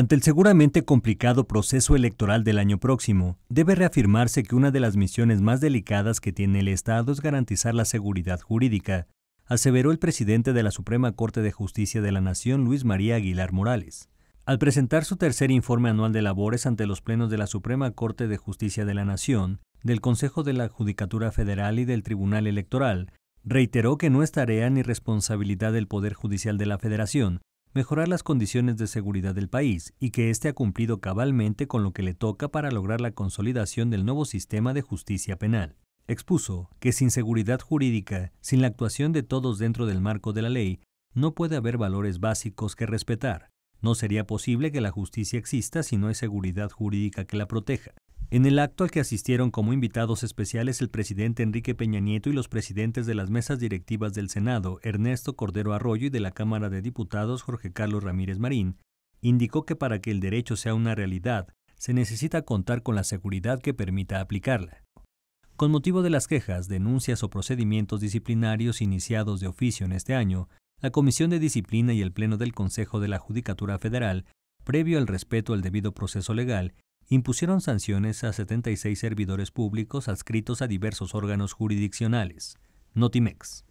Ante el seguramente complicado proceso electoral del año próximo, debe reafirmarse que una de las misiones más delicadas que tiene el Estado es garantizar la seguridad jurídica, aseveró el presidente de la Suprema Corte de Justicia de la Nación, Luis María Aguilar Morales. Al presentar su tercer informe anual de labores ante los plenos de la Suprema Corte de Justicia de la Nación, del Consejo de la Judicatura Federal y del Tribunal Electoral, reiteró que no es tarea ni responsabilidad del Poder Judicial de la Federación mejorar las condiciones de seguridad del país y que éste ha cumplido cabalmente con lo que le toca para lograr la consolidación del nuevo sistema de justicia penal. Expuso que sin seguridad jurídica, sin la actuación de todos dentro del marco de la ley, no puede haber valores básicos que respetar. No sería posible que la justicia exista si no hay seguridad jurídica que la proteja. En el acto al que asistieron como invitados especiales el presidente Enrique Peña Nieto y los presidentes de las mesas directivas del Senado, Ernesto Cordero Arroyo, y de la Cámara de Diputados, Jorge Carlos Ramírez Marín, indicó que para que el derecho sea una realidad, se necesita contar con la seguridad que permita aplicarla. Con motivo de las quejas, denuncias o procedimientos disciplinarios iniciados de oficio en este año, la Comisión de Disciplina y el Pleno del Consejo de la Judicatura Federal previo al respeto al debido proceso legal, impusieron sanciones a 76 servidores públicos adscritos a diversos órganos jurisdiccionales. Notimex.